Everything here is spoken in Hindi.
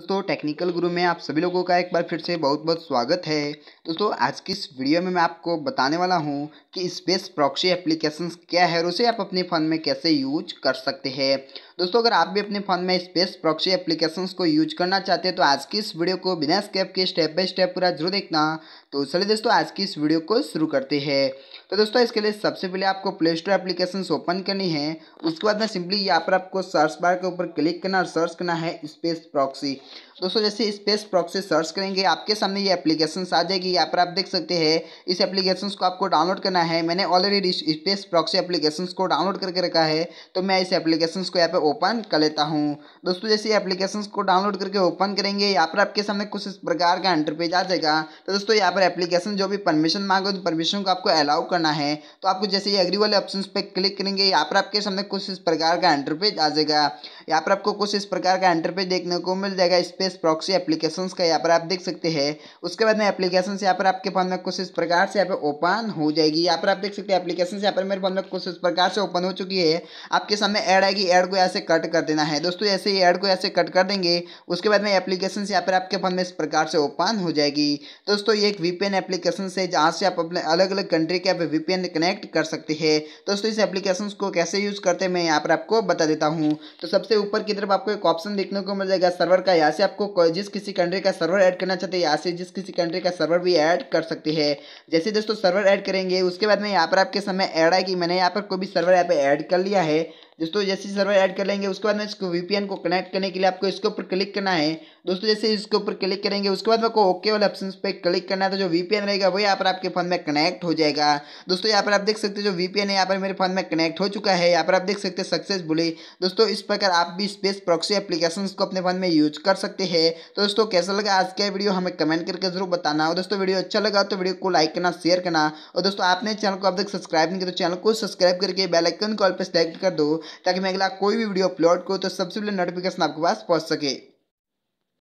दोस्तों टेक्निकल गुरु में आप सभी लोगों का एक बार फिर से बहुत बहुत स्वागत है दोस्तों आज की इस वीडियो में मैं आपको बताने वाला हूं कि स्पेस प्रॉक्सी एप्लीकेशंस क्या है और उसे आप अपने फ़ोन में कैसे यूज कर सकते हैं दोस्तों अगर आप भी अपने फ़ोन में स्पेस प्रॉक्सी एप्लीकेशंस को यूज करना चाहते हैं तो आज की इस वीडियो को बिना स्केप के स्टेप बाय स्टेप पूरा जरूर देखना तो चलिए दोस्तों आज की इस वीडियो को शुरू करते हैं तो दोस्तों इसके लिए सबसे पहले आपको प्ले स्टोर एप्लीकेशन ओपन करनी है उसके बाद में सिंपली यहाँ पर आपको सर्च बार के ऊपर क्लिक करना और सर्च करना है स्पेस प्रॉक्सी दोस्तों जैसे स्पेस प्रॉक्सी सर्च करेंगे आपके सामने ये एप्लीकेशन आ जाएगी यहाँ पर आप देख सकते हैं इस एप्लीकेशन को आपको डाउनलोड करना है मैंने ऑलरेडी स्पेस प्रॉक्सी एप्लीकेशन को डाउनलोड करके रखा है तो मैं इस एप्लीकेशन को यहाँ पर ओपन कर लेता हूँ दोस्तों जैसे एप्लीकेशन को डाउनलोड करके ओपन करेंगे यहाँ पर आपके सामने कुछ इस प्रकार का इंटरपेज आ जाएगा तो दोस्तों यहाँ पर एप्लीकेशन जो भी परमिशन मांगे तो परमिशन को आपको अलाउ करना है तो आपको जैसे ही एग्री वाले ऑप्शन पर क्लिक करेंगे यहाँ पर आपके सामने कुछ इस प्रकार का इंटरपेज आ जाएगा यहाँ पर आपको कुछ इस प्रकार का इंटरपेज देखने को मिल जाएगा स्पेस प्रॉक्सी एप्लीकेशन का यहाँ पर आप देख सकते हैं उसके बाद में एप्लीकेशन यहाँ पर आपके फोन में कुछ इस प्रकार से यहाँ पर ओपन हो जाएगी यहाँ पर आप देख सकते हैं एप्लीकेशन यहाँ पर मेरे फोन में कुछ इस प्रकार से ओपन हो चुकी है आपके सामने ऐड आएगी ऐड को ऐसे ऐसे कट कर देना है दोस्तों ऐसे ही ऐड को ऐसे कट कर देंगे उसके बाद में एप्लीकेशन यहाँ पर आपके फोन में इस प्रकार से ओपन हो जाएगी दोस्तों ये एक वीपीएन एप्लीकेशन से जहाँ से आप अपने अलग अलग कंट्री के आप वीपीएन कनेक्ट कर सकते हैं दोस्तों इस एप्लीकेशन को कैसे यूज़ करते हैं मैं यहाँ पर आपको बता देता हूँ तो सबसे ऊपर की तरफ आपको एक ऑप्शन देखने को मिल जाएगा सर्वर का यहाँ से आपको जिस किसी कंट्री का सर्वर ऐड करना चाहते हैं यहाँ से जिस किसी कंट्री का सर्वर भी ऐड कर सकते हैं जैसे दोस्तों सर्वर ऐड करेंगे उसके बाद में यहाँ पर आपके समय ऐड आएगी मैंने यहाँ पर कोई भी सर्वर यहाँ पर ऐड कर लिया है दोस्तों जैसे सर्वर ऐड कर लेंगे उसके बाद में इसको वीपीएन को कनेक्ट करने के लिए आपको इसके ऊपर क्लिक करना है दोस्तों जैसे इसके ऊपर क्लिक करेंगे उसके बाद आपको ओके वाले ऑप्शन पे क्लिक करना है तो जो वीपीएन रहेगा वो यहाँ पर आपके फोन में कनेक्ट हो जाएगा दोस्तों यहाँ पर आप देख सकते जो वीपीएन है यहाँ पर मेरे फोन में कनेक्ट हो चुका है यहाँ पर आप देख सकते हैं सक्सेसफुली दोस्तों इस प्रकार आप भी स्पेस प्रॉक्सी एप्लीकेशन को अपने फोन में यूज कर सकते हैं तो दोस्तों कैसा लगा आज का वीडियो हमें कमेंट करके जरूर बताना और दोस्तों वीडियो अच्छा लगा तो वीडियो को लाइक करना शेयर करना और दोस्तों आपने चैनल को अब तक सब्सक्राइब नहीं किया तो चैनल को सब्सक्राइब करके बेलाइकन कॉल पर सेलेक्ट कर दो ताकि मैं अगला कोई भी वीडियो अपलोड करूँ तो सबसे पहले नोटिफिकेशन आपके पास पहुँच सके